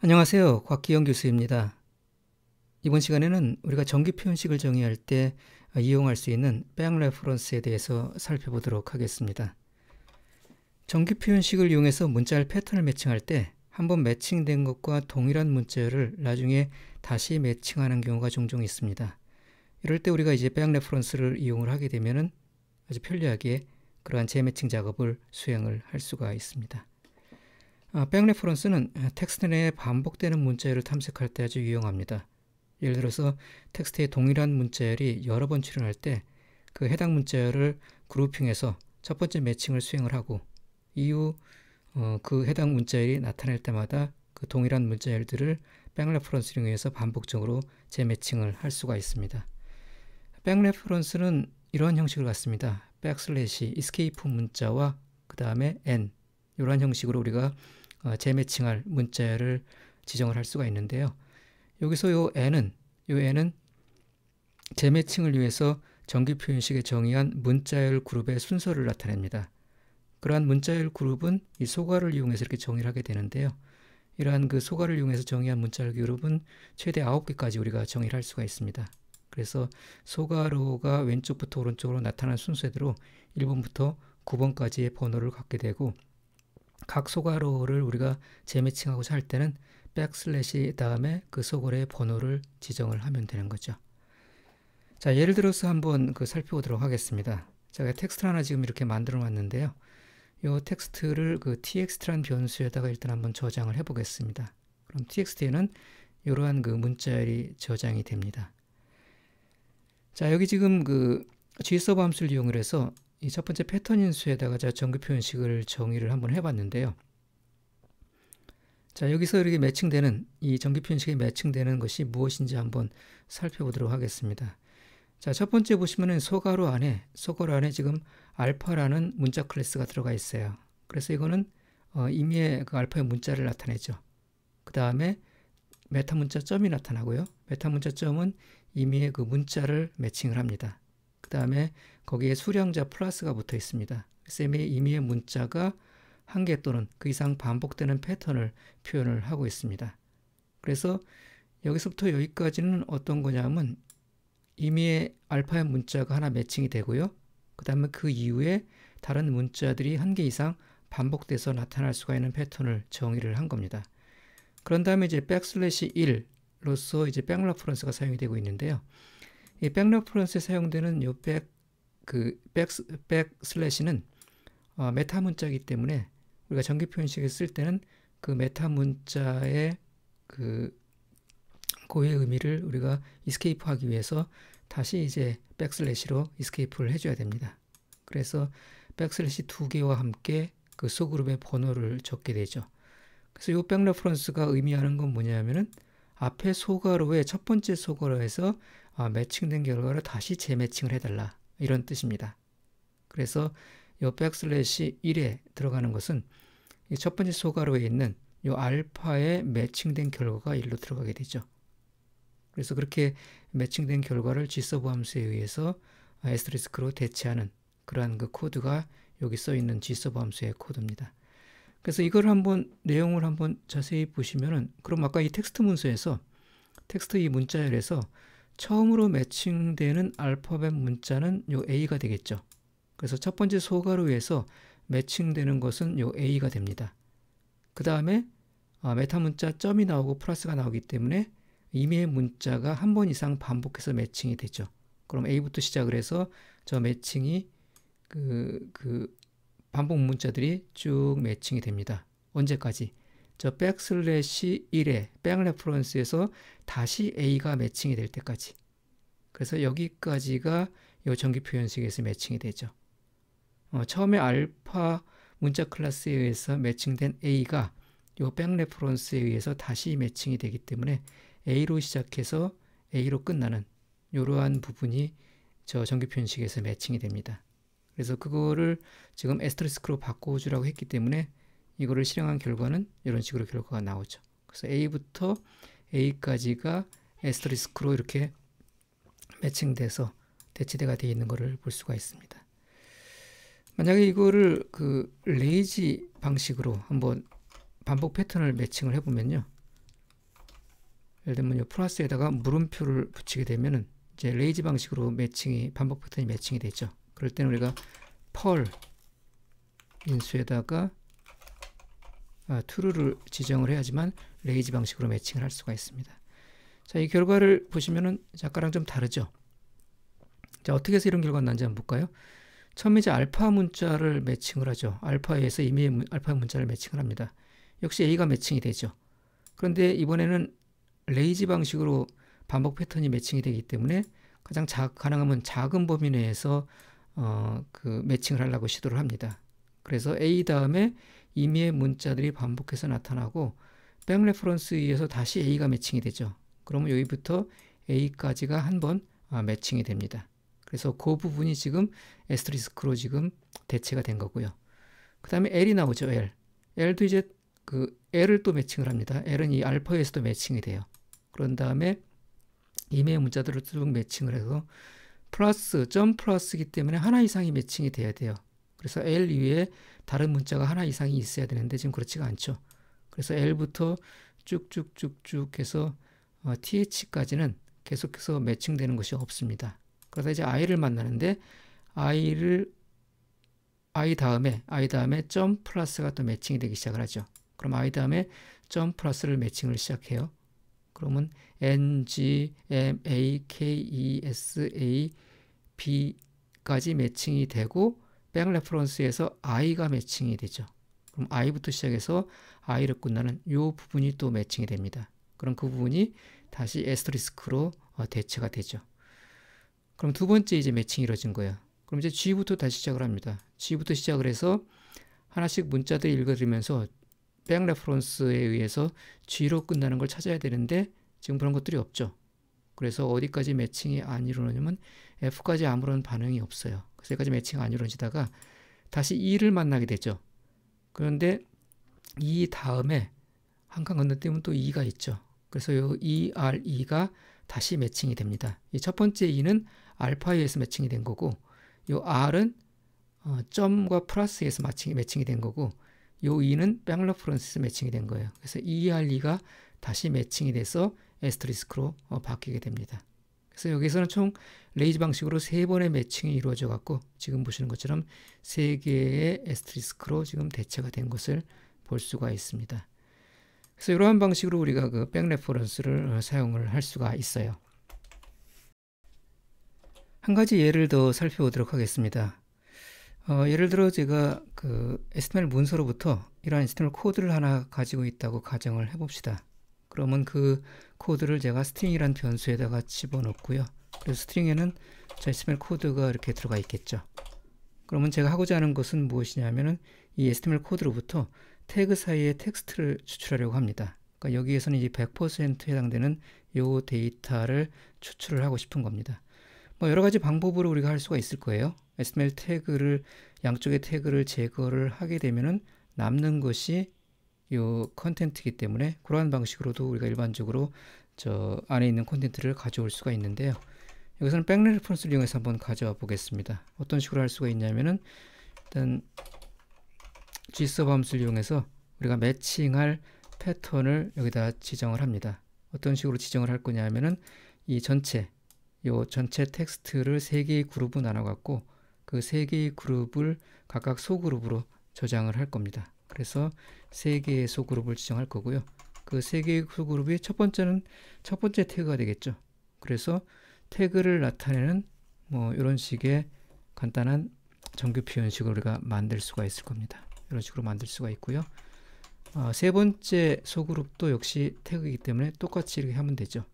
안녕하세요. 곽기영 교수입니다. 이번 시간에는 우리가 정기 표현식을 정의할 때 아, 이용할 수 있는 뺑 레퍼런스에 대해서 살펴보도록 하겠습니다. 정기 표현식을 이용해서 문자를 패턴을 매칭할 때 한번 매칭된 것과 동일한 문자를 나중에 다시 매칭하는 경우가 종종 있습니다. 이럴 때 우리가 이제 뺑 레퍼런스를 이용을 하게 되면은 아주 편리하게 그러한 재매칭 작업을 수행을 할 수가 있습니다. 아, 백레퍼런스는 아, 텍스트 내에 반복되는 문자열을 탐색할 때 아주 유용합니다. 예를 들어서 텍스트에 동일한 문자열이 여러 번출현할때 그 해당 문자열을 그룹핑해서 첫 번째 매칭을 수행을 하고 이후 어, 그 해당 문자열이 나타날 때마다 그 동일한 문자열들을 백레퍼런스를 이용해서 반복적으로 재매칭을 할 수가 있습니다. 백레퍼런스는 이러한 형식을 갖습니다. 백슬래시, 이스케이프 문자와 그 다음에 n, 이러한 형식으로 우리가 어, 재매칭할 문자를 지정을 할 수가 있는데요. 여기서 요 n은 요 n은 재매칭을 위해서 정기 표현식에 정의한 문자열 그룹의 순서를 나타냅니다. 그러한 문자열 그룹은 이 소괄을 이용해서 이렇게 정의를 하게 되는데요. 이러한 그 소괄을 이용해서 정의한 문자열 그룹은 최대 9개까지 우리가 정의를 할 수가 있습니다. 그래서 소괄호가 왼쪽부터 오른쪽으로 나타난 순서대로 1번부터 9번까지의 번호를 갖게 되고 각 소괄호를 우리가 재매칭하고자 할 때는 백슬래시 다음에 그 소괄의 번호를 지정을 하면 되는 거죠. 자, 예를 들어서 한번 그 살펴보도록 하겠습니다. 제가 텍스트 하나 지금 이렇게 만들어 놨는데요. 이 텍스트를 그 t x t 란 변수에다가 일단 한번 저장을 해 보겠습니다. 그럼 txt에는 이러한 그 문자열이 저장이 됩니다. 자, 여기 지금 그 g서버 함수를 이용 해서 이첫 번째 패턴 인수에다가 제가 정규표 인식을 정의를 한번 해봤는데요. 자, 여기서 이렇게 매칭되는, 이 정규표 인식에 매칭되는 것이 무엇인지 한번 살펴보도록 하겠습니다. 자, 첫 번째 보시면은 소괄호 안에, 소괄호 안에 지금 알파라는 문자 클래스가 들어가 있어요. 그래서 이거는 어, 임의의 그 알파의 문자를 나타내죠. 그 다음에 메타 문자 점이 나타나고요. 메타 문자 점은 임의의 그 문자를 매칭을 합니다. 그 다음에 거기에 수령자 플러스가 붙어 있습니다. 쌤의 임의의 문자가 한 개 또는 그 이상 반복되는 패턴을 표현을 하고 있습니다. 그래서 여기서부터 여기까지는 어떤 거냐면 임의의 알파의 문자가 하나 매칭이 되고요. 그 다음에 그 이후에 다른 문자들이 한 개 이상 반복돼서 나타날 수가 있는 패턴을 정의를 한 겁니다. 그런 다음에 이제 백슬래시 1로서 이제 백러퍼런스가 사용이 되고 있는데요. 이 백러퍼런스에 사용되는 이백 그 백, 백슬래시는 어, 메타 문자이기 때문에 우리가 전기 표현식에 쓸 때는 그 메타 문자의 그 고유의 의미를 우리가 이스케이프 하기 위해서 다시 이제 백슬래시로 이스케이프를 해줘야 됩니다. 그래서 백슬래시 두 개와 함께 그 소그룹의 번호를 적게 되죠. 그래서 요 백레퍼런스가 의미하는 건 뭐냐면은 앞에 소괄호의 첫 번째 소괄호에서 아, 매칭된 결과를 다시 재매칭을 해달라 이런 뜻입니다. 그래서 요 백슬래시 1에 들어가는 것은 첫 번째 소괄호에 있는 요 알파에 매칭된 결과가 1로 들어가게 되죠. 그래서 그렇게 매칭된 결과를 G서브 함수에 의해서 에스테리스크로 대체하는 그러한 그 코드가 여기 써 있는 G서브 함수의 코드입니다. 그래서 이걸 한번 내용을 한번 자세히 보시면은 그럼 아까 이 텍스트 문서에서 텍스트 이 문자열에서 처음으로 매칭되는 알파벳 문자는 요 A가 되겠죠. 그래서 첫 번째 소가로에서 매칭되는 것은 요 A가 됩니다. 그 다음에 아, 메타 문자 점이 나오고 플러스가 나오기 때문에 이메일 문자가 한 번 이상 반복해서 매칭이 되죠. 그럼 A부터 시작을 해서 저 매칭이 그, 그 반복 문자들이 쭉 매칭이 됩니다. 언제까지? 저 백슬래시 1에 백 레퍼런스에서 다시 A가 매칭이 될 때까지 그래서 여기까지가 요 전기표 현식에서 매칭이 되죠. 어, 처음에 알파 문자 클래스에 의해서 매칭된 A가 요백 레퍼런스에 의해서 다시 매칭이 되기 때문에 A로 시작해서 A로 끝나는 이러한 부분이 저 전기표 현식에서 매칭이 됩니다. 그래서 그거를 지금 에스트리스크로 바꿔주라고 했기 때문에 이거를 실행한 결과는 이런 식으로 결과가 나오죠. 그래서 A부터 A까지가 에스터리스크로 이렇게 매칭돼서 대체대가 되어 있는 것을 볼 수가 있습니다. 만약에 이거를 그 레이지 방식으로 한번 반복 패턴을 매칭을 해보면요. 예를 들면 요 플러스에다가 물음표를 붙이게 되면은 이제 레이지 방식으로 매칭이 반복 패턴이 매칭이 되죠. 그럴 때는 우리가 펄 인수에다가 아, true를 지정을 해야지만 레이지 방식으로 매칭을 할 수가 있습니다. 자, 이 결과를 보시면은 아까랑 좀 다르죠. 자, 어떻게 해서 이런 결과가 난지 한번 볼까요? 처음에 이제 알파 문자를 매칭을 하죠. 알파에서 이미 알파 문자를 매칭을 합니다. 역시 A가 매칭이 되죠. 그런데 이번에는 레이지 방식으로 반복 패턴이 매칭이 되기 때문에 가장 자, 가능하면 작은 범위 내에서 어, 그 매칭을 하려고 시도를 합니다. 그래서 A 다음에 임의의 문자들이 반복해서 나타나고 백 레퍼런스에 의해서 다시 A가 매칭이 되죠. 그러면 여기부터 A까지가 한번 아, 매칭이 됩니다. 그래서 그 부분이 지금 에스트리스크로 지금 대체가 된 거고요. 그 다음에 L이 나오죠. L. L도 이제 그 L을 또 매칭을 합니다. L은 이 알파에서도 매칭이 돼요. 그런 다음에 임의 문자들을 쭉 매칭을 해서 플러스, 점 플러스이기 때문에 하나 이상이 매칭이 돼야 돼요. 그래서 L 위에 다른 문자가 하나 이상이 있어야 되는데 지금 그렇지가 않죠. 그래서 L부터 쭉쭉쭉쭉 해서 어, TH까지는 계속해서 매칭되는 것이 없습니다. 그러다 이제 I를 만나는데 I를 I 다음에 I 다음에 점 플러스가 또 매칭이 되기 시작을 하죠. 그럼 I 다음에 점 플러스를 매칭을 시작해요. 그러면 N, G, M, A, K, E, S, A, B까지 매칭이 되고 백 레퍼런스에서 I가 매칭이 되죠. 그럼 I부터 시작해서 I를 끝나는 이 부분이 또 매칭이 됩니다. 그럼 그 부분이 다시 에스터리스크로 어, 대체가 되죠. 그럼 두 번째 이제 매칭이 이루어진 거예요. 그럼 이제 G부터 다시 시작을 합니다. G부터 시작을 해서 하나씩 문자들 읽어드리면서 백 레퍼런스에 의해서 G로 끝나는 걸 찾아야 되는데 지금 그런 것들이 없죠. 그래서 어디까지 매칭이 안 이루어지면 F까지 아무런 반응이 없어요. 그때지 매치가 안 이루어지다가 다시 이를 만나게 되죠. 그런데 이 다음에 한강 건너뛰면 또 이가 있죠. 그래서 요 ERE가 다시 매칭이 됩니다. 이 첫 번째 이는 알파에서 매칭이 된 거고 요 R은 어, 점과 플러스에서 매칭 매칭이 된 거고 요 이는 백러프런스에서 매칭이 된 거예요. 그래서 ERE가 다시 매칭이 돼서 에스트리스크로 어, 바뀌게 됩니다. 그래서 여기서는 총 레이즈 방식으로 세 번의 매칭이 이루어져 갖고 지금 보시는 것처럼 세 개의 에스트리스크로 지금 대체가 된 것을 볼 수가 있습니다. 그래서 이러한 방식으로 우리가 그 백레퍼런스를 어, 사용을 할 수가 있어요. 한 가지 예를 더 살펴보도록 하겠습니다. 어, 예를 들어 제가 그 HTML 문서로부터 이러한 HTML 코드를 하나 가지고 있다고 가정을 해봅시다. 그러면 그 코드를 제가 스트링이라는 변수에다가 집어넣고요. 그래서 스트링에는 자 HTML 코드가 이렇게 들어가 있겠죠. 그러면 제가 하고자 하는 것은 무엇이냐면은 이 HTML 코드로부터 태그 사이에 텍스트를 추출하려고 합니다. 그러니까 여기에서는 이제 100% 해당되는 요 데이터를 추출을 하고 싶은 겁니다. 뭐 여러 가지 방법으로 우리가 할 수가 있을 거예요. HTML 태그를 양쪽의 태그를 제거를 하게 되면은 남는 것이 요 컨텐츠이기 때문에 그러한 방식으로도 우리가 일반적으로 저 안에 있는 컨텐츠를 가져올 수가 있는데요. 여기서는 백 레퍼런스를 이용해서 한번 가져와 보겠습니다. 어떤 식으로 할 수가 있냐면은 일단 gsub 함수를 이용해서 우리가 매칭할 패턴을 여기다 지정을 합니다. 어떤 식으로 지정을 할 거냐 하면은 이 전체 요 전체 텍스트를 세 개의 그룹으로 나눠 갖고 그 세 개의 그룹을 각각 소그룹으로 저장을 할 겁니다. 그래서 세 개의 소그룹을 지정할 거고요. 그 세 개의 소그룹이 첫 번째는 첫 번째 태그가 되겠죠. 그래서 태그를 나타내는 뭐 이런 식의 간단한 정규 표현식을 우리가 만들 수가 있을 겁니다. 이런 식으로 만들 수가 있고요. 어, 세 번째 소그룹도 역시 태그이기 때문에 똑같이 이렇게 하면 되죠.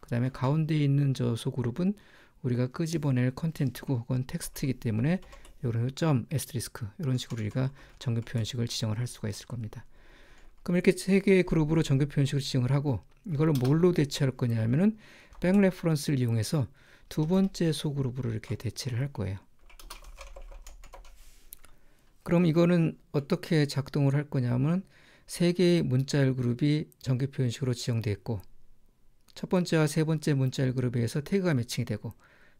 그 다음에 가운데 있는 저 소그룹은 우리가 끄집어낼 컨텐츠고 혹은 텍스트이기 때문에 요런 점, 에스트리스크 이런 식으로 우리가 정규 표현식을 지정을 할 수가 있을 겁니다. 그럼 이렇게 세 개의 그룹으로 정규 표현식을 지정을 하고 이걸 뭘로 대체할 거냐 하면은 백 레퍼런스를 이용해서 두 번째 소그룹으로 이렇게 대체를 할 거예요. 그럼 이거는 어떻게 작동을 할 거냐면 하세 개의 문자열 그룹이 정규 표현식으로 지정되어 있고 첫 번째와 세 번째 문자열 그룹에 의해서 태그가 매칭이 되고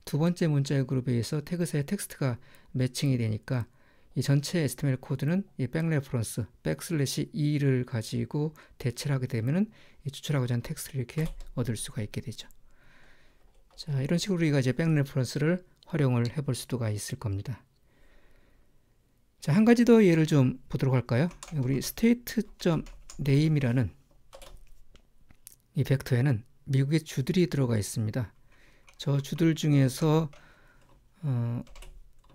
두 번째 문자의 그룹에서 의해 태그사의 텍스트가 매칭이 되니까 이 전체 HTML 코드는 이 백레퍼런스, 백슬래시 2를 가지고 대체를 하게 되면은 이 추출하고자 하는 텍스트를 이렇게 얻을 수가 있게 되죠. 자, 이런 식으로 우리가 이제 백레퍼런스를 활용을 해 볼 수도가 있을 겁니다. 자, 한 가지 더 예를 좀 보도록 할까요? 우리 state.name이라는 이 벡터에는 미국의 주들이 들어가 있습니다. 저 주들 중에서 어,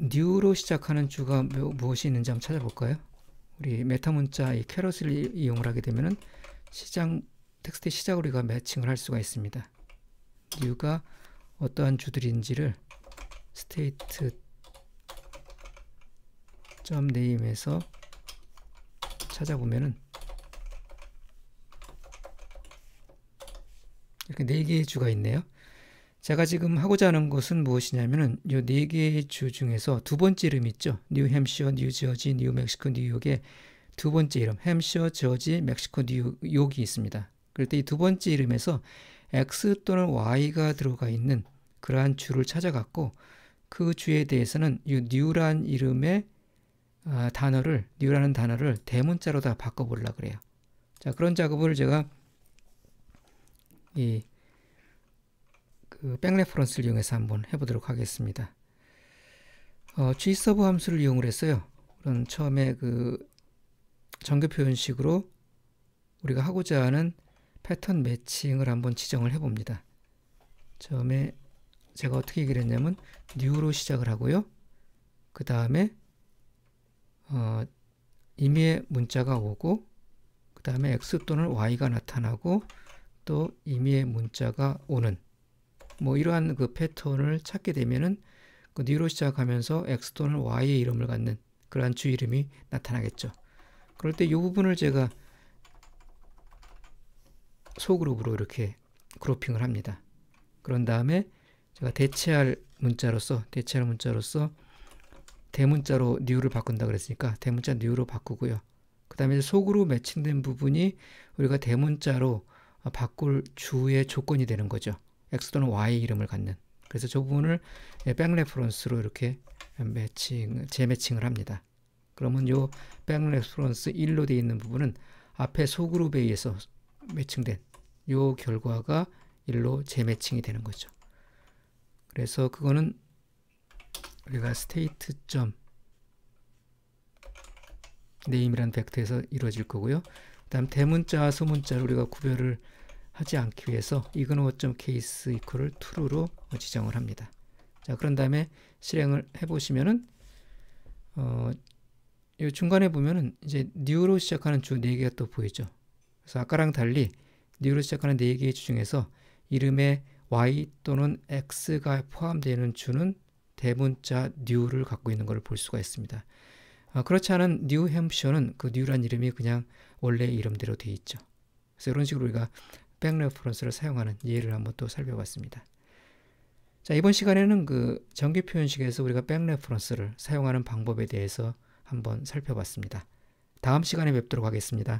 뉴로 시작하는 주가 뭐, 무엇이 있는지 한번 찾아볼까요? 우리 메타 문자 이 캐럿을 이용을 하게 되면 시장 텍스트 시작 우리가 매칭을 할 수가 있습니다. 뉴가 어떠한 주들인지를 스테이트 점 네임에서 찾아보면 이렇게 네 개의 주가 있네요. 제가 지금 하고자 하는 것은 무엇이냐면은 요네 개의 주 중에서 두 번째 이름 있죠. 뉴햄시어, 뉴저지, 뉴멕시코, 뉴욕의 두 번째 이름 햄시어, 저지, 멕시코, 뉴욕이 있습니다. 그럴 때이두 번째 이름에서 X 또는 Y가 들어가 있는 그러한 주를 찾아갔고 그 주에 대해서는 이 뉴란 이름의 아, 단어를 뉴라는 단어를 대문자로 다 바꿔보려 그래요. 자 그런 작업을 제가 이그 백레퍼런스를 이용해서 한번 해보도록 하겠습니다. 어, g s e 함수를 이용을 했어요. 그럼 처음에 그 정규 표현식으로 우리가 하고자 하는 패턴 매칭을 한번 지정을 해봅니다. 처음에 제가 어떻게 얘기를 했냐면 new로 시작을 하고요. 그 다음에 어, 임의의 문자가 오고 그 다음에 x 또는 y가 나타나고 또 임의의 문자가 오는 뭐 이러한 그 패턴을 찾게 되면은 그 뒤로 시작하면서 x 또는 y의 이름을 갖는 그러한 주 이름이 나타나겠죠. 그럴 때 이 부분을 제가 소그룹으로 이렇게 그룹핑을 합니다. 그런 다음에 제가 대체할 문자로서 대체할 문자로서 대문자로 뉴 e 를 바꾼다 그랬으니까 대문자 뉴로 바꾸고요. 그 다음에 속으로 매칭된 부분이 우리가 대문자로 어, 바꿀 주의 조건이 되는 거죠. x 또는 y 이름을 갖는 그래서 저 부분을 예, 백 레퍼런스로 이렇게 매칭 재매칭을 합니다. 그러면 요백 레퍼런스 1로 되어 있는 부분은 앞에 소그룹에 의해서 매칭된 요 결과가 1로 재매칭이 되는 거죠. 그래서 그거는 우리가 스테이트 점 네임이란 벡터에서 이루어질 거고요. 그다음 대문자와 소문자를 우리가 구별을 하지 않기 위해서 이그노.case e q u 을 true로 지정을 합니다. 자, 그런 다음에 실행을 해 보시면은 어, 이 중간에 보면은 이제 new로 시작하는 주 4개가 또 보이죠. 그래서 아까랑 달리 new로 시작하는 4개의 주 중에서 이름에 y 또는 x가 포함되는 주는 대문자 new를 갖고 있는 것을 볼 수가 있습니다. 아, 그렇지 않은 뉴햄셔는 그 뉴란 이름이 그냥 원래 이름대로 돼 있죠. 그래서 이런 식으로 우리가 백레퍼런스를 사용하는 예를 한번 또 살펴봤습니다. 자, 이번 시간에는 그 정규 표현식에서 우리가 백레퍼런스를 사용하는 방법에 대해서 한번 살펴봤습니다. 다음 시간에 뵙도록 하겠습니다.